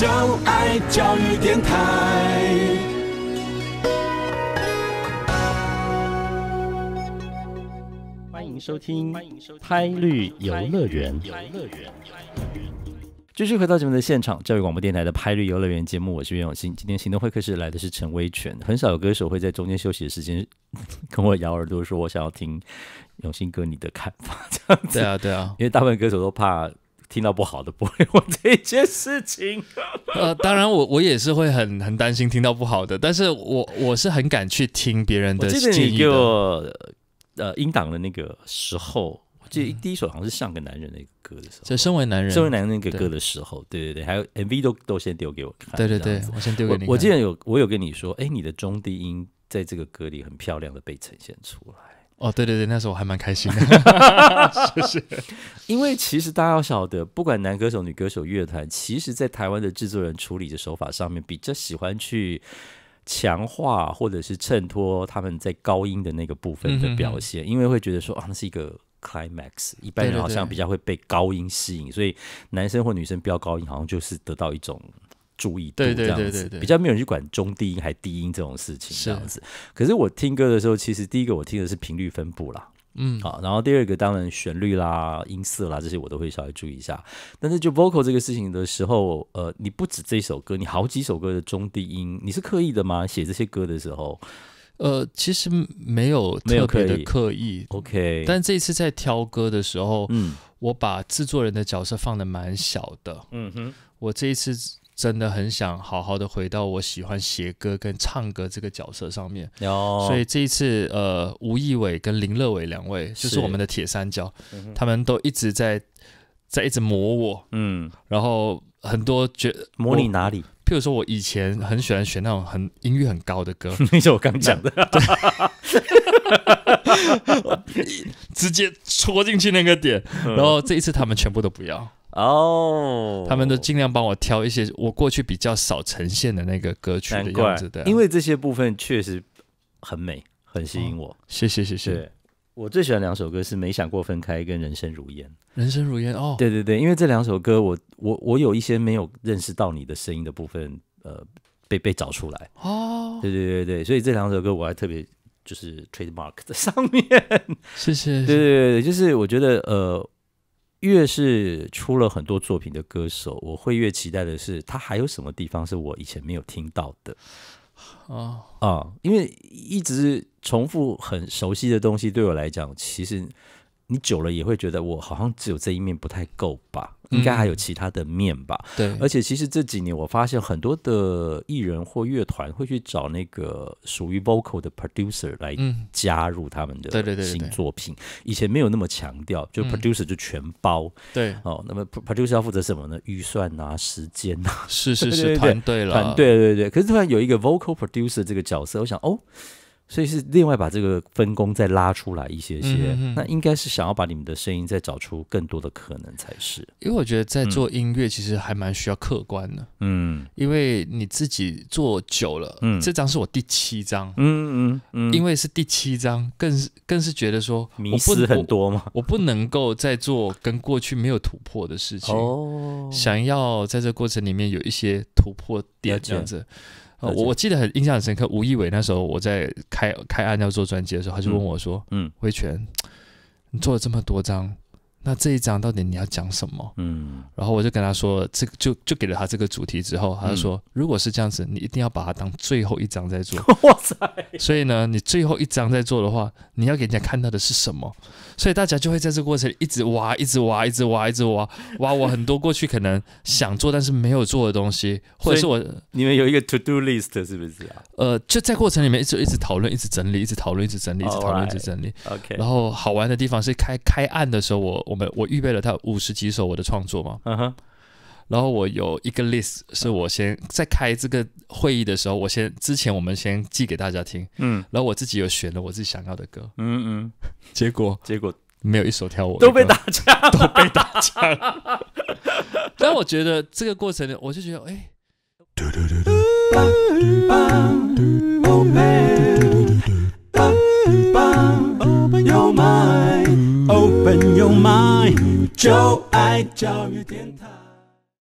就爱教育电台，欢迎收听，拍律游乐园》。游乐园，继续回到节目的现场，教育广播电台的《拍绿游乐园》节目，我是袁永新。今天行动会客室来的是陈威权。很少有歌手会在中间休息的时间 跟我咬耳朵，说我想要听永新哥你的看法。这样子，对啊，对啊，因为大部分歌手都怕。听到不好的不会问这件事情。呃，当然我我也是会很很担心听到不好的，但是我我是很敢去听别人的建议的。呃，音档的那个时候，我记得第一首好像是《像个男人》那个歌的时候。就身为男人》《身为男人》那个歌的时候，对对对，还有 MV 都都先丢给我看。对对对，我先丢给你。我记得有我有跟你说，哎，你的中低音在这个歌里很漂亮的被呈现出来。哦，对对对，那时候我还蛮开心的，谢谢。因为其实大家要晓得，不管男歌手、女歌手、乐团，其实，在台湾的制作人处理的手法上面，比较喜欢去强化或者是衬托他们在高音的那个部分的表现，因为会觉得说，啊，那是一个 climax，一般人好像比较会被高音吸引，所以男生或女生飙高音，好像就是得到一种。注意度这样子，比较没有人去管中低音还低音这种事情这样子。可是我听歌的时候，其实第一个我听的是频率分布啦，嗯好，然后第二个当然旋律啦、音色啦这些我都会稍微注意一下。但是就 vocal 这个事情的时候，呃，你不止这首歌，你好几首歌的中低音，你是刻意的吗？写这些歌的时候，呃，其实没有特别的刻意。OK，但这一次在挑歌的时候，嗯，我把制作人的角色放的蛮小的。嗯哼，我这一次。真的很想好好的回到我喜欢写歌跟唱歌这个角色上面。哦。所以这一次，呃，吴亦伟跟林乐伟两位就是我们的铁三角，他们都一直在在一直磨我。嗯。然后很多觉，模拟哪里？譬如说，我以前很喜欢选那种很音乐很高的歌，那是我刚讲的。哈哈哈哈哈！直接戳进去那个点，然后这一次他们全部都不要。哦，他们都尽量帮我挑一些我过去比较少呈现的那个歌曲的样子的，因为这些部分确实很美，很吸引我。谢谢，谢谢。我最喜欢两首歌是《没想过分开》跟《人生如烟》。人生如烟，哦，对对对，因为这两首歌，我我我有一些没有认识到你的声音的部分，呃，被被找出来。哦，对对对对，所以这两首歌我还特别就是 trademark 在上面。谢谢。对对对，就是我觉得呃。越是出了很多作品的歌手，我会越期待的是他还有什么地方是我以前没有听到的啊啊！因为一直重复很熟悉的东西，对我来讲，其实你久了也会觉得我好像只有这一面不太够吧。应该还有其他的面吧。对，而且其实这几年我发现很多的艺人或乐团会去找那个属于 vocal 的 producer 来加入他们的新作品。以前没有那么强调，就 producer 就全包。对，哦，那么 producer 要负责什么呢？预算啊，时间啊，是 是是，团队了，团队，对对对。可是突然有一个 vocal producer 这个角色，我想哦。所以是另外把这个分工再拉出来一些些，那应该是想要把你们的声音再找出更多的可能才是。因为我觉得在做音乐其实还蛮需要客观的，嗯，因为你自己做久了，嗯，这张是我第七张，嗯嗯嗯，因为是第七张，更是更是觉得说迷失很多嘛，我不能够再做跟过去没有突破的事情，哦，想要在这过程里面有一些突破点这样子。哦，我我记得很印象很深刻，吴一伟那时候我在开开案要做专辑的时候，他就问我说：“嗯，维权，你做了这么多张。”那这一章到底你要讲什么？嗯，然后我就跟他说，这个就就给了他这个主题之后，他就说，如果是这样子，你一定要把它当最后一章在做。哇塞！所以呢，你最后一章在做的话，你要给人家看到的是什么？所以大家就会在这过程一直挖，一直挖，一直挖，一直挖，挖我很多过去可能想做但是没有做的东西，或者是我你们有一个 to do list 是不是啊？呃，就在过程里面一直一直讨论，一直整理，一直讨论，一直整理，一直讨论，一直整理。OK。然后好玩的地方是开开案的时候我。我们我预备了他五十几首我的创作嘛，然后我有一个 list 是我先在开这个会议的时候，我先之前我们先寄给大家听，嗯，然后我自己有选了我自己想要的歌，嗯嗯，结果结果没有一首跳舞，都被大家 都被抢了，但我觉得这个过程，我就觉得哎。天堂。